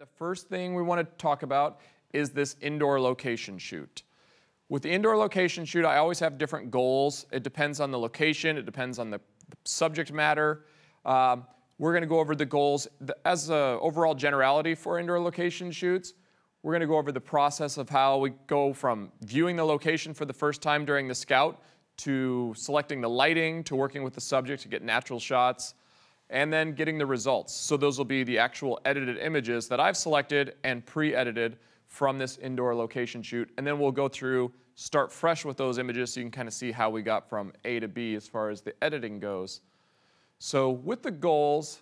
The first thing we want to talk about is this indoor location shoot. With the indoor location shoot, I always have different goals. It depends on the location, it depends on the subject matter. Um, we're going to go over the goals as an overall generality for indoor location shoots. We're going to go over the process of how we go from viewing the location for the first time during the scout to selecting the lighting to working with the subject to get natural shots and then getting the results. So those will be the actual edited images that I've selected and pre-edited from this indoor location shoot. And then we'll go through, start fresh with those images so you can kind of see how we got from A to B as far as the editing goes. So with the goals,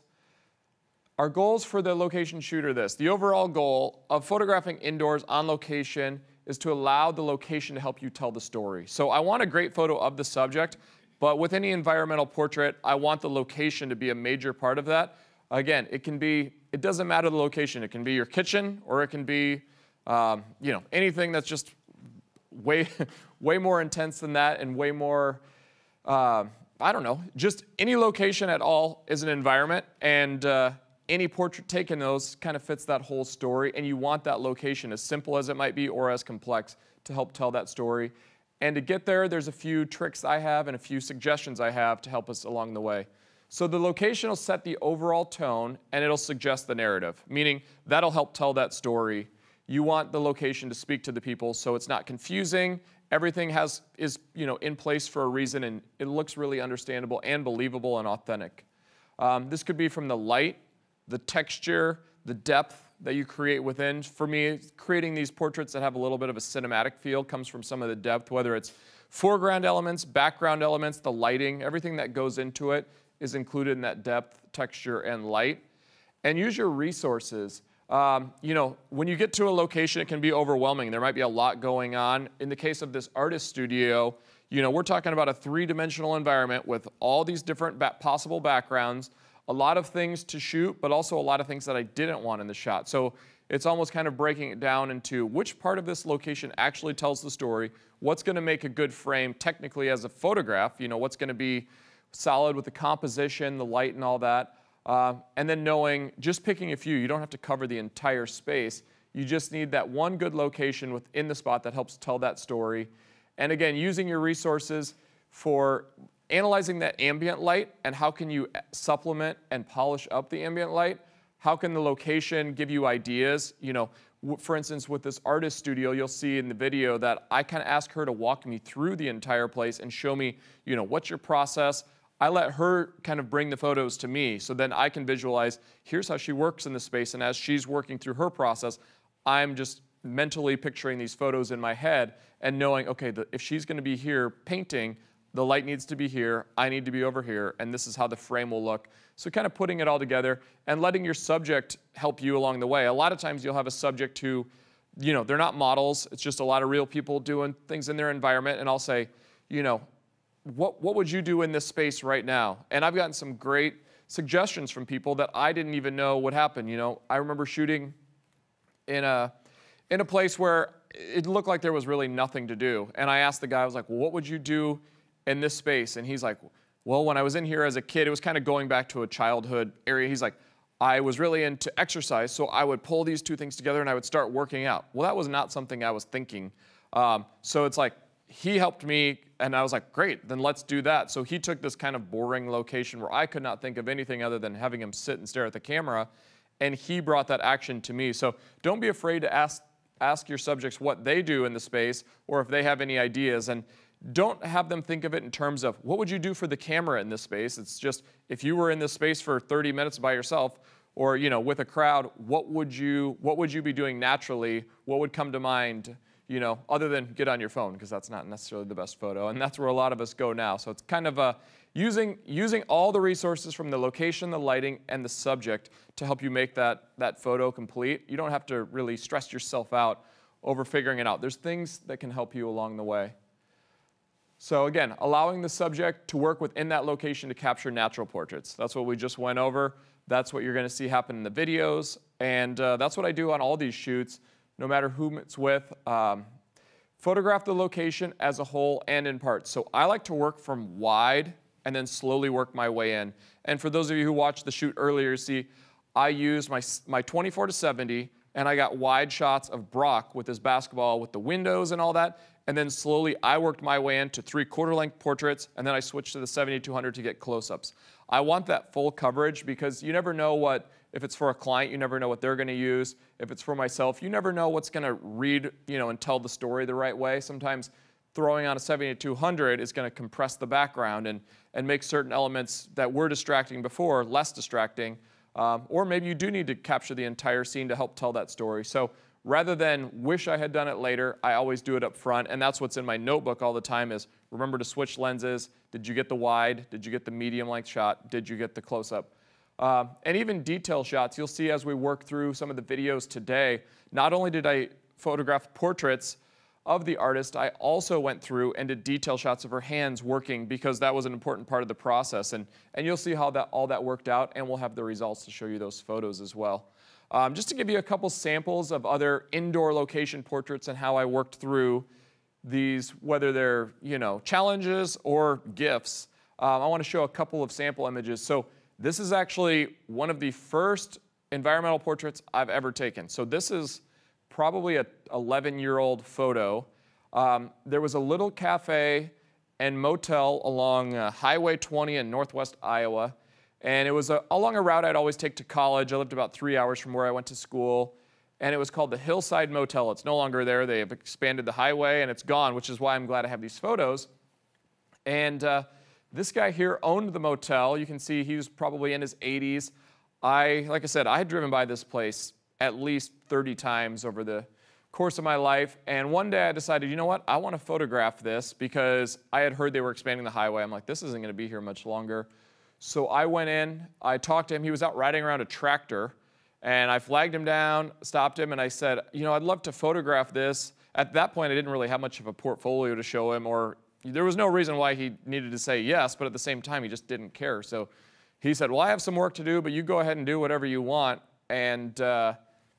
our goals for the location shoot are this. The overall goal of photographing indoors on location is to allow the location to help you tell the story. So I want a great photo of the subject, but with any environmental portrait, I want the location to be a major part of that. Again, it can be, it doesn't matter the location. It can be your kitchen or it can be, um, you know, anything that's just way, way more intense than that and way more, uh, I don't know, just any location at all is an environment. And uh, any portrait taken those kind of fits that whole story. And you want that location as simple as it might be or as complex to help tell that story and to get there, there's a few tricks I have and a few suggestions I have to help us along the way. So the location will set the overall tone and it'll suggest the narrative, meaning that'll help tell that story. You want the location to speak to the people so it's not confusing. Everything has is you know in place for a reason and it looks really understandable and believable and authentic. Um, this could be from the light, the texture, the depth, that you create within. For me, creating these portraits that have a little bit of a cinematic feel comes from some of the depth, whether it's foreground elements, background elements, the lighting, everything that goes into it is included in that depth, texture, and light. And use your resources. Um, you know, when you get to a location, it can be overwhelming. There might be a lot going on. In the case of this artist studio, you know, we're talking about a three-dimensional environment with all these different ba possible backgrounds a lot of things to shoot, but also a lot of things that I didn't want in the shot. So it's almost kind of breaking it down into which part of this location actually tells the story, what's gonna make a good frame technically as a photograph, you know, what's gonna be solid with the composition, the light and all that, uh, and then knowing, just picking a few, you don't have to cover the entire space, you just need that one good location within the spot that helps tell that story. And again, using your resources for analyzing that ambient light and how can you supplement and polish up the ambient light? How can the location give you ideas? You know, for instance, with this artist studio, you'll see in the video that I kind of ask her to walk me through the entire place and show me, you know, what's your process? I let her kind of bring the photos to me so then I can visualize here's how she works in the space. And as she's working through her process, I'm just mentally picturing these photos in my head and knowing, okay, the, if she's going to be here painting, the light needs to be here, I need to be over here, and this is how the frame will look. So kind of putting it all together and letting your subject help you along the way. A lot of times you'll have a subject who, you know, they're not models, it's just a lot of real people doing things in their environment, and I'll say, you know, what, what would you do in this space right now? And I've gotten some great suggestions from people that I didn't even know would happen. You know, I remember shooting in a, in a place where it looked like there was really nothing to do. And I asked the guy, I was like, well, what would you do in this space. And he's like, well, when I was in here as a kid, it was kind of going back to a childhood area. He's like, I was really into exercise, so I would pull these two things together and I would start working out. Well, that was not something I was thinking. Um, so it's like, he helped me, and I was like, great, then let's do that. So he took this kind of boring location where I could not think of anything other than having him sit and stare at the camera, and he brought that action to me. So don't be afraid to ask, ask your subjects what they do in the space or if they have any ideas. And don't have them think of it in terms of what would you do for the camera in this space? It's just if you were in this space for 30 minutes by yourself or you know with a crowd, what would you what would you be doing naturally? What would come to mind? You know, other than get on your phone because that's not necessarily the best photo, and that's where a lot of us go now. So it's kind of a using using all the resources from the location, the lighting, and the subject to help you make that that photo complete. You don't have to really stress yourself out over figuring it out. There's things that can help you along the way. So again, allowing the subject to work within that location to capture natural portraits. That's what we just went over. That's what you're gonna see happen in the videos. And uh, that's what I do on all these shoots, no matter whom it's with. Um, photograph the location as a whole and in parts. So I like to work from wide and then slowly work my way in. And for those of you who watched the shoot earlier, see, I use my, my 24 to 70, and I got wide shots of Brock with his basketball with the windows and all that. And then slowly I worked my way into three quarter length portraits, and then I switched to the 7200 to get close ups. I want that full coverage because you never know what, if it's for a client, you never know what they're gonna use. If it's for myself, you never know what's gonna read, you know, and tell the story the right way. Sometimes throwing on a 7200 is gonna compress the background and, and make certain elements that were distracting before less distracting. Um, or maybe you do need to capture the entire scene to help tell that story. So rather than wish I had done it later, I always do it up front. And that's what's in my notebook all the time is remember to switch lenses. Did you get the wide? Did you get the medium length shot? Did you get the close up? Um, and even detail shots, you'll see as we work through some of the videos today, not only did I photograph portraits, of the artist, I also went through and did detail shots of her hands working because that was an important part of the process. And, and you'll see how that all that worked out, and we'll have the results to show you those photos as well. Um, just to give you a couple samples of other indoor location portraits and how I worked through these, whether they're, you know, challenges or gifts, um, I want to show a couple of sample images. So this is actually one of the first environmental portraits I've ever taken. So this is probably a 11 year old photo. Um, there was a little cafe and motel along uh, Highway 20 in northwest Iowa. And it was a, along a route I'd always take to college. I lived about three hours from where I went to school. And it was called the Hillside Motel. It's no longer there. They have expanded the highway and it's gone, which is why I'm glad I have these photos. And uh, this guy here owned the motel. You can see he was probably in his 80s. I, like I said, I had driven by this place at least 30 times over the course of my life. And one day I decided, you know what, I want to photograph this because I had heard they were expanding the highway. I'm like, this isn't going to be here much longer. So I went in, I talked to him. He was out riding around a tractor. And I flagged him down, stopped him, and I said, you know, I'd love to photograph this. At that point, I didn't really have much of a portfolio to show him, or there was no reason why he needed to say yes, but at the same time, he just didn't care. So he said, well, I have some work to do, but you go ahead and do whatever you want. And uh,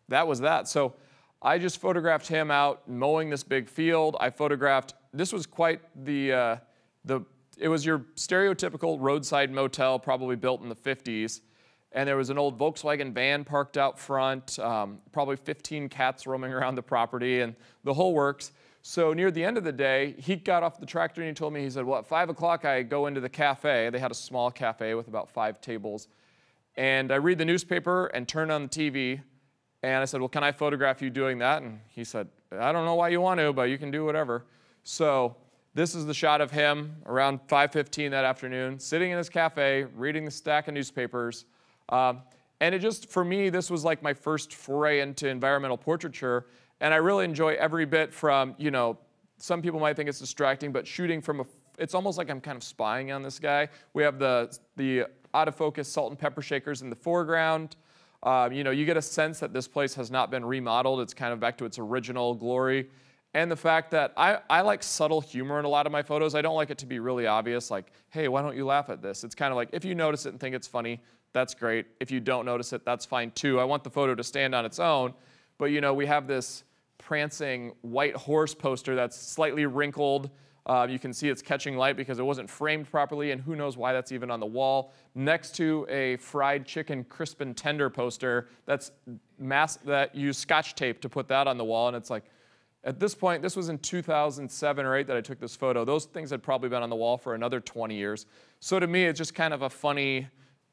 that was that. So I just photographed him out mowing this big field. I photographed, this was quite the, uh, the it was your stereotypical roadside motel, probably built in the 50s. And there was an old Volkswagen van parked out front, um, probably 15 cats roaming around the property and the whole works. So near the end of the day, he got off the tractor and he told me, he said, well, at five o'clock I go into the cafe. They had a small cafe with about five tables. And I read the newspaper and turn on the TV and I said, well, can I photograph you doing that? And he said, I don't know why you want to, but you can do whatever. So this is the shot of him around 5.15 that afternoon, sitting in his cafe, reading the stack of newspapers. Um, and it just, for me, this was like my first foray into environmental portraiture. And I really enjoy every bit from, you know, some people might think it's distracting, but shooting from a, it's almost like I'm kind of spying on this guy. We have the, the out of focus salt and pepper shakers in the foreground. Um, you know, you get a sense that this place has not been remodeled. It's kind of back to its original glory. And the fact that I, I like subtle humor in a lot of my photos. I don't like it to be really obvious, like, hey, why don't you laugh at this? It's kind of like, if you notice it and think it's funny, that's great. If you don't notice it, that's fine too. I want the photo to stand on its own. But you know, we have this prancing white horse poster that's slightly wrinkled, uh, you can see it's catching light because it wasn't framed properly, and who knows why that's even on the wall. Next to a fried chicken crisp and tender poster, that's mass that used scotch tape to put that on the wall, and it's like, at this point, this was in 2007 or 8 that I took this photo. Those things had probably been on the wall for another 20 years. So to me, it's just kind of a funny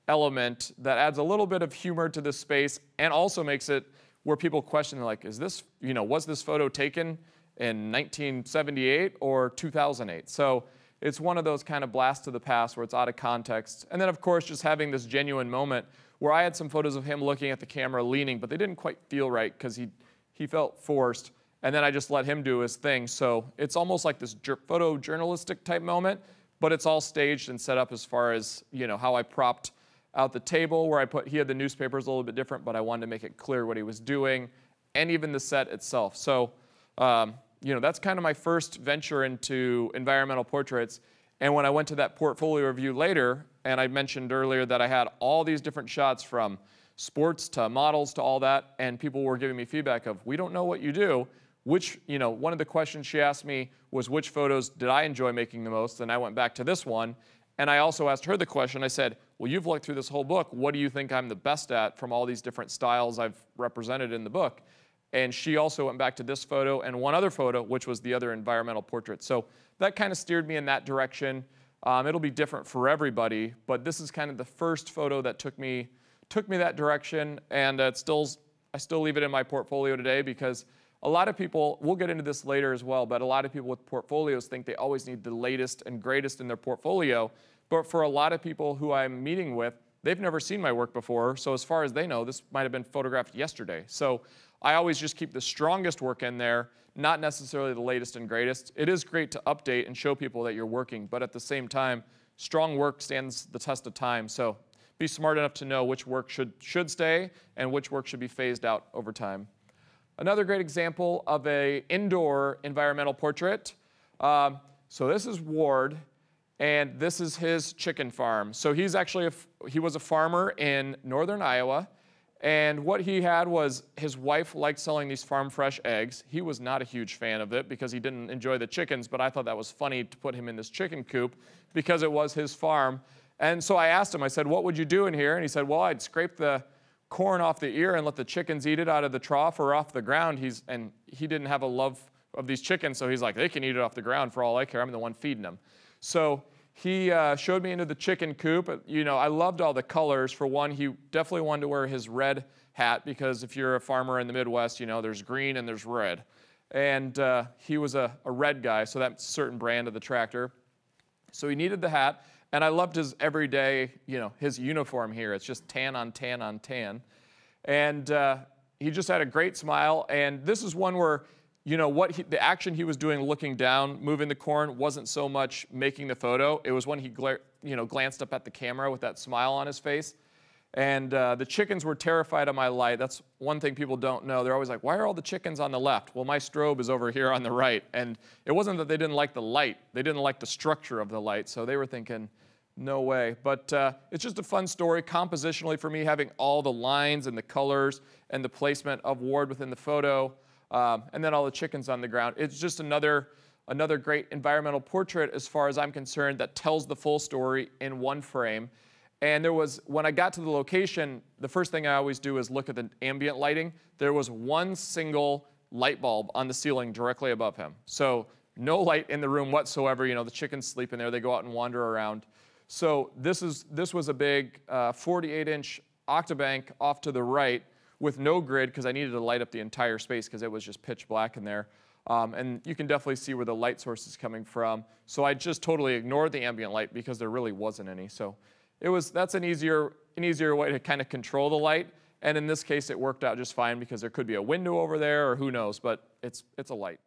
element that adds a little bit of humor to this space and also makes it where people question, like, is this, you know, was this photo taken? in 1978 or 2008. So it's one of those kind of blasts to the past where it's out of context. And then, of course, just having this genuine moment where I had some photos of him looking at the camera, leaning, but they didn't quite feel right because he, he felt forced. And then I just let him do his thing. So it's almost like this photojournalistic type moment, but it's all staged and set up as far as you know how I propped out the table where I put he had the newspapers a little bit different, but I wanted to make it clear what he was doing, and even the set itself. So um, you know, that's kind of my first venture into environmental portraits. And when I went to that portfolio review later, and I mentioned earlier that I had all these different shots from sports to models to all that, and people were giving me feedback of, we don't know what you do. Which, you know, one of the questions she asked me was, which photos did I enjoy making the most? And I went back to this one. And I also asked her the question, I said, well, you've looked through this whole book. What do you think I'm the best at from all these different styles I've represented in the book? And she also went back to this photo and one other photo, which was the other environmental portrait. So that kind of steered me in that direction. Um, it'll be different for everybody, but this is kind of the first photo that took me took me that direction, and uh, still I still leave it in my portfolio today because a lot of people. We'll get into this later as well, but a lot of people with portfolios think they always need the latest and greatest in their portfolio. But for a lot of people who I'm meeting with, they've never seen my work before, so as far as they know, this might have been photographed yesterday. So I always just keep the strongest work in there, not necessarily the latest and greatest. It is great to update and show people that you're working, but at the same time, strong work stands the test of time. So be smart enough to know which work should, should stay and which work should be phased out over time. Another great example of a indoor environmental portrait. Um, so this is Ward, and this is his chicken farm. So he's actually, he was a farmer in northern Iowa, and what he had was his wife liked selling these farm fresh eggs. He was not a huge fan of it because he didn't enjoy the chickens, but I thought that was funny to put him in this chicken coop because it was his farm. And so I asked him, I said, What would you do in here? And he said, Well, I'd scrape the corn off the ear and let the chickens eat it out of the trough or off the ground. He's, and he didn't have a love of these chickens, so he's like, They can eat it off the ground for all I care. I'm the one feeding them. So he uh, showed me into the chicken coop. You know, I loved all the colors. For one, he definitely wanted to wear his red hat because if you're a farmer in the Midwest, you know, there's green and there's red. And uh, he was a, a red guy, so that certain brand of the tractor. So he needed the hat. And I loved his everyday, you know, his uniform here. It's just tan on tan on tan. And uh, he just had a great smile. And this is one where you know what he, the action he was doing looking down moving the corn wasn't so much making the photo it was when he glare, you know glanced up at the camera with that smile on his face and uh, the chickens were terrified of my light that's one thing people don't know they're always like why are all the chickens on the left well my strobe is over here on the right and it wasn't that they didn't like the light they didn't like the structure of the light so they were thinking no way but uh, it's just a fun story compositionally for me having all the lines and the colors and the placement of ward within the photo um, and then all the chickens on the ground. It's just another, another great environmental portrait, as far as I'm concerned, that tells the full story in one frame. And there was, when I got to the location, the first thing I always do is look at the ambient lighting. There was one single light bulb on the ceiling directly above him. So no light in the room whatsoever. You know, the chickens sleep in there. They go out and wander around. So this, is, this was a big 48-inch uh, Octobank off to the right with no grid because I needed to light up the entire space because it was just pitch black in there. Um, and you can definitely see where the light source is coming from. So I just totally ignored the ambient light because there really wasn't any. So it was that's an easier an easier way to kind of control the light. And in this case, it worked out just fine because there could be a window over there or who knows, but it's it's a light.